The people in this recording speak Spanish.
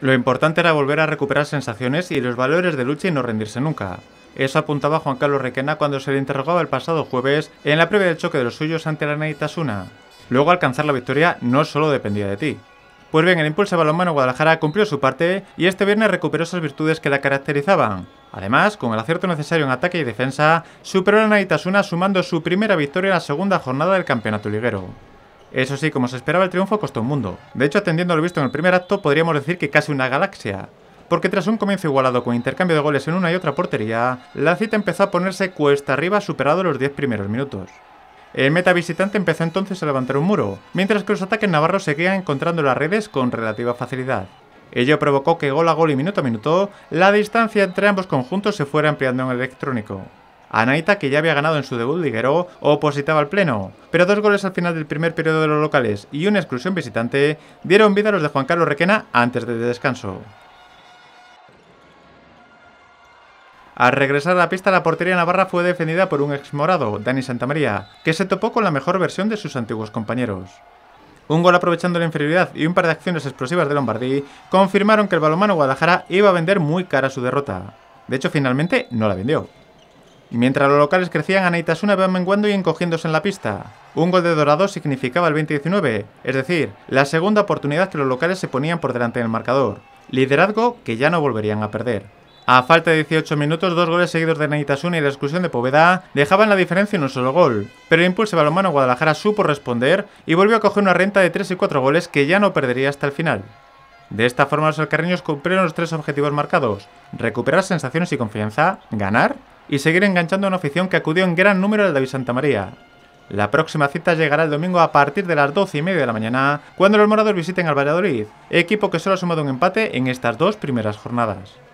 Lo importante era volver a recuperar sensaciones y los valores de lucha y no rendirse nunca. Eso apuntaba Juan Carlos Requena cuando se le interrogaba el pasado jueves en la previa del choque de los suyos ante la Neitasuna. Luego alcanzar la victoria no solo dependía de ti. Pues bien, el impulso balonmano Guadalajara cumplió su parte y este viernes recuperó esas virtudes que la caracterizaban. Además, con el acierto necesario en ataque y defensa, superó a Naitasuna sumando su primera victoria en la segunda jornada del campeonato liguero. Eso sí, como se esperaba, el triunfo costó un mundo. De hecho, atendiendo lo visto en el primer acto, podríamos decir que casi una galaxia. Porque tras un comienzo igualado con intercambio de goles en una y otra portería, la cita empezó a ponerse cuesta arriba superado los 10 primeros minutos. El meta visitante empezó entonces a levantar un muro, mientras que los ataques navarros seguían encontrando las redes con relativa facilidad. Ello provocó que gol a gol y minuto a minuto, la distancia entre ambos conjuntos se fuera ampliando en el electrónico. Anaita, que ya había ganado en su debut liguero, opositaba al pleno. Pero dos goles al final del primer periodo de los locales y una exclusión visitante dieron vida a los de Juan Carlos Requena antes de descanso. Al regresar a la pista, la portería navarra fue defendida por un ex morado, Dani Santamaría, que se topó con la mejor versión de sus antiguos compañeros. Un gol aprovechando la inferioridad y un par de acciones explosivas de Lombardí confirmaron que el balonmano Guadalajara iba a vender muy cara su derrota. De hecho, finalmente no la vendió. Mientras los locales crecían, Anaitasuna iba menguando y encogiéndose en la pista. Un gol de Dorado significaba el 20 es decir, la segunda oportunidad que los locales se ponían por delante del marcador. Liderazgo que ya no volverían a perder. A falta de 18 minutos, dos goles seguidos de Anaitasuna y la exclusión de Poveda dejaban la diferencia en un solo gol. Pero el impulso balonmano Guadalajara supo responder y volvió a coger una renta de 3 y 4 goles que ya no perdería hasta el final. De esta forma, los alcarreños cumplieron los tres objetivos marcados: recuperar sensaciones y confianza, ganar y seguir enganchando a una afición que acudió en gran número al David Santa María. La próxima cita llegará el domingo a partir de las 12 y media de la mañana, cuando los morados visiten al Valladolid, equipo que solo ha sumado un empate en estas dos primeras jornadas.